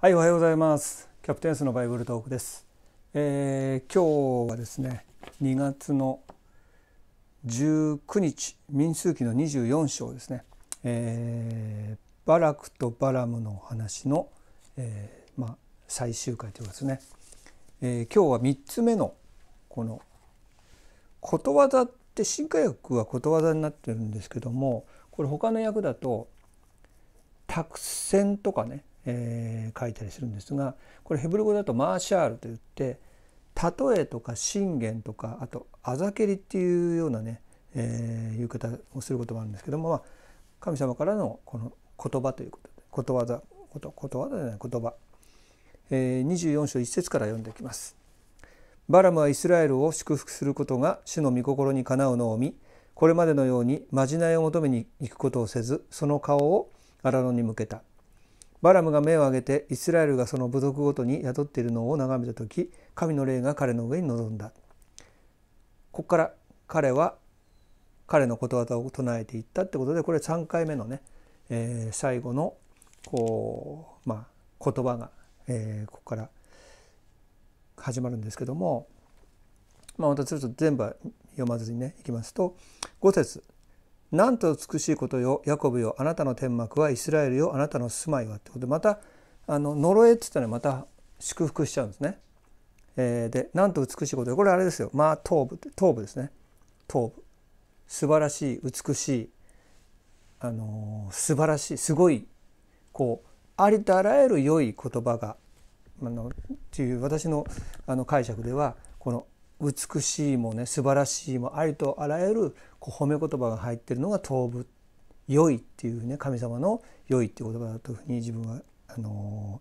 はいおはようございますキャプテンスのバイブルトークです、えー、今日はですね2月の19日民数記の24章ですね、えー、バラクとバラムの話の、えー、まあ、最終回ということですね、え今日は3つ目のこのことわざって新科訳はことわざになってるんですけどもこれ他の訳だと「託戦」とかねえー、書いたりするんですがこれヘブル語だとマーシャールといって例えとか信玄とかあとあざけりっていうようなね、えー、言い方をすることもあるんですけども、まあ、神様からのこの言葉ということでことわざこと言葉わざじゃない言葉、えー、24章1節から読んでいきます。バラムはイスラエルを祝福することが主の御心にかなうのを見これまでのようにまじないを求めに行くことをせずその顔をアラノに向けたバラムが目を上げてイスラエルがその部族ごとに雇っているのを眺めた時神の霊が彼の上に臨んだここから彼は彼のことわざを唱えていったってことでこれ3回目のね、えー、最後のこう、まあ、言葉が、えー、ここから始まるんですけども、まあ、またちょっと全部は読まずにねいきますと5節なんと美しいことよヤコブよあなたの天幕はイスラエルよあなたの住まいは」ってことでまたあの呪えって言ったらまた祝福しちゃうんですね。えー、でなんと美しいことよこれあれですよまあ東部東部ですね東部素晴らしい美しいあのー、素晴らしいすごいこうありとあらゆる良い言葉があのっていう私のあの解釈ではこの美しいもね素晴らしいもありとあらゆるこう褒め言葉が入ってるのが東部良いっていうね神様の良いっていう言葉だというふうに自分はあの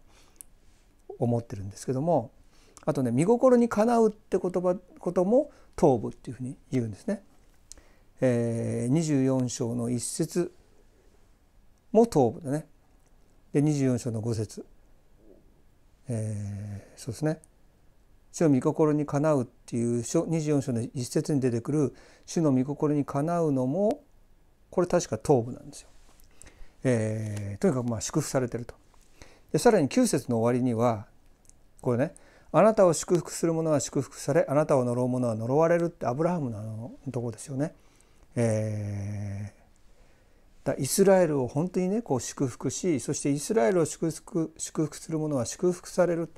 ー、思ってるんですけどもあとね「見心にかなう」って言葉ことも東部っていうふうに言うんですね。えー、24章の一節も東部だねで24章の五節、えー、そうですね主の御心にかなうっていう24章の一節に出てくる主の御心にかなうのもこれ確か頭部なんですよ。えー、とにかくまあ祝福されてると。でさらに9節の終わりにはこれね「あなたを祝福する者は祝福されあなたを呪う者は呪われる」ってアブラハムのあのとこですよね。えー、イスラエルを本当にねこう祝福しそしてイスラエルを祝福祝福する者は祝福される。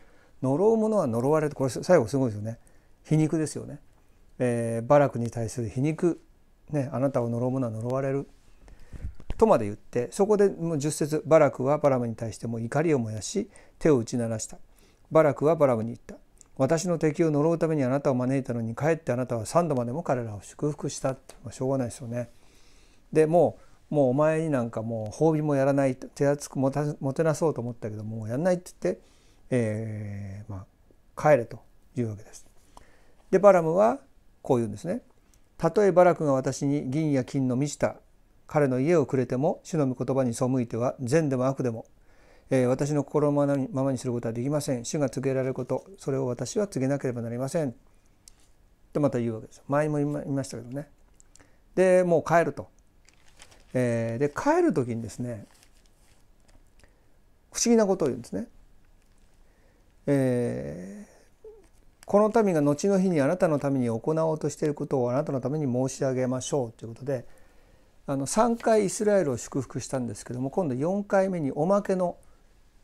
呪う者は呪われるこれ最後すごいですよね皮肉ですよね、えー、バラクに対する皮肉、ね、あなたを呪う者は呪われるとまで言ってそこでもう10節バラクはバラムに対しても怒りを燃やし手を打ち鳴らしたバラクはバラムに言った私の敵を呪うためにあなたを招いたのにかえってあなたは3度までも彼らを祝福したってしょうがないですよね。でもうもうお前になんかもう褒美もやらない手厚くもてなそうと思ったけどもうやんないって言ってえー、まあ、帰れというわけです。でバラムはこう言うんですね。たとえバラクが私に銀や金の満ちた彼の家をくれても主の御言葉に背いては善でも悪でも、えー、私の心のままにすることはできません主が告げられることそれを私は告げなければなりませんとまた言うわけです前も言いましたけどねでもう帰ると、えー、で帰る時にですね不思議なことを言うんですねえー、この民が後の日にあなたのために行おうとしていることをあなたのために申し上げましょうということであの3回イスラエルを祝福したんですけども今度4回目におまけの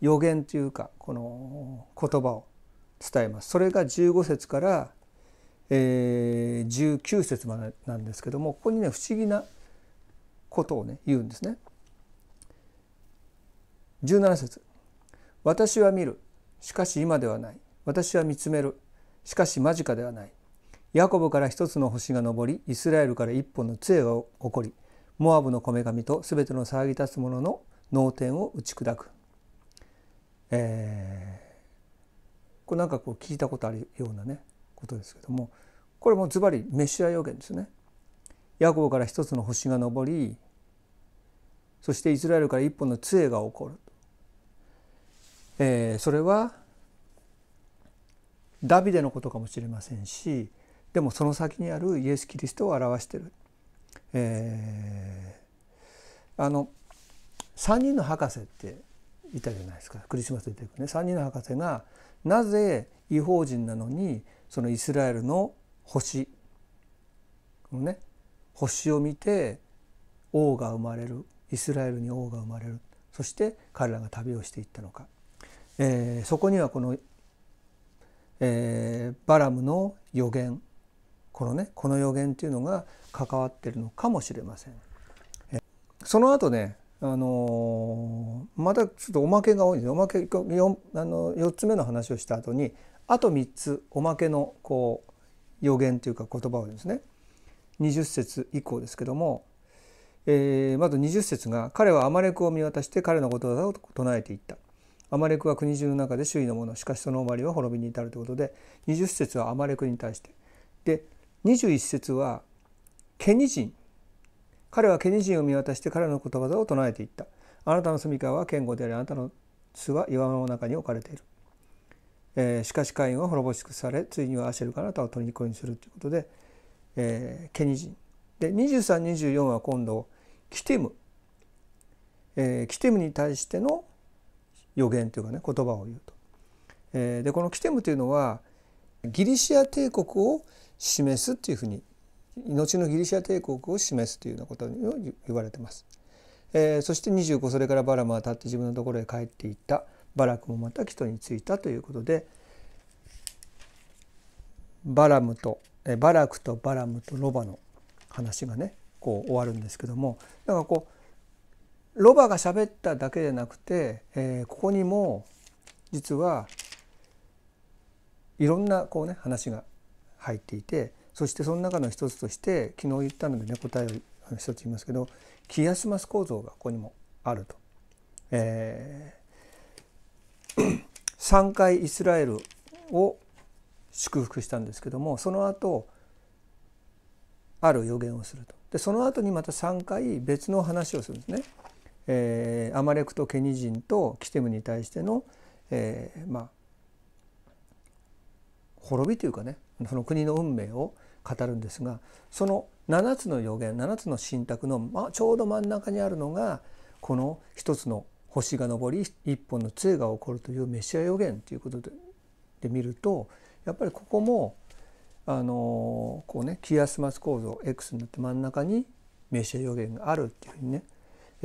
予言というかこの言葉を伝えます。それが15節からえー、19節までなんですけどもここにね不思議なことをね言うんですね。17節私は見るしかし今ではない私は見つめるしかし間近ではないヤコブから一つの星が昇りイスラエルから一本の杖が起こりモアブのこめかみと全ての騒ぎ立つ者の脳天を打ち砕く、えー、これなんかこう聞いたことあるようなねことですけどもこれもズバリメシア予言ですね。ヤコブから一つの星が昇りそしてイスラエルから一本の杖が起こるえー、それはダビデのことかもしれませんしでもその先にあるイエス・キリストを表してる、えー、あの3人の博士っていたじゃないですかクリスマス出てくね3人の博士がなぜ違法人なのにそのイスラエルの星このね星を見て王が生まれるイスラエルに王が生まれるそして彼らが旅をしていったのかえー、そこにはこの、えー、バラムの予言このねこの予言っていうのが関わってるのかもしれません。えー、その後ねあのー、またちょっとおまけが多いんですおまけ 4, あの4つ目の話をした後にあと3つおまけのこう予言というか言葉をですね20節以降ですけども、えー、まず20節が「彼はアマレクを見渡して彼のことを唱えていった」アマレクは国中の中で周囲のものしかしそのわりは滅びに至るということで20節はアマレクに対してで21節はケニ人彼はケニ人を見渡して彼の言葉を唱えていったあなたの住みかは堅固でありあなたの巣は岩の中に置かれている、えー、しかしカインは滅ぼしくされついにはアシェルがあなたを虜にするということで、えー、ケニ人で2324は今度キテム、えー、キテムに対しての「予言というかね言葉を言うと。えでこのキテムというのはギリシア帝国を示すというふうに後のギリシア帝国を示すというようなことに言われてます。えそして25それからバラムは立って自分のところへ帰っていったバラクもまた人に着いたということでバラムと、えバラクとバラムとロバの話がねこう終わるんですけどもなんかこうロバが喋っただけでなくて、えー、ここにも実はいろんなこうね話が入っていてそしてその中の一つとして昨日言ったのでね答えを一つ言いますけどキアスマス構造がここにもあると。えー、3 回イスラエルを祝福したんですけどもその後ある予言をするとでその後にまた3回別の話をするんですね。えー、アマレクとケニ人とキテムに対しての、えー、まあ滅びというかねその国の運命を語るんですがその7つの予言7つの信託の、まあ、ちょうど真ん中にあるのがこの一つの星が昇り一本の杖が起こるというメシア予言ということでで見るとやっぱりここもあのこうねキアスマス構造 X になって真ん中にメシア予言があるっていうふうにね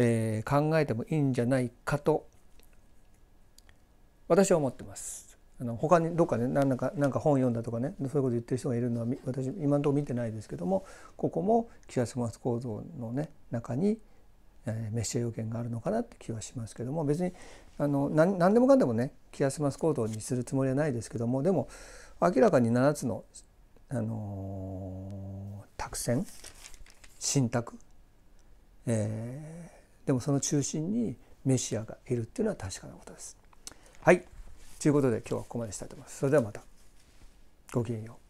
えー、考えてもいいんじゃないかと私は思ってます。あの他にどっかね何か何か本読んだとかねそういうこと言ってる人がいるのは私今のところ見てないですけどもここも岸田スマス構造のね中に、えー、メッシジ要件があるのかなって気はしますけども別にあの何何でもかんでもね岸田スマス構造にするつもりはないですけどもでも明らかに7つの、あのー、託信託、えーでもその中心にメシアがいるっていうのは確かなことです。はいということで今日はここまでしたいと思います。それではまたごきげんよう。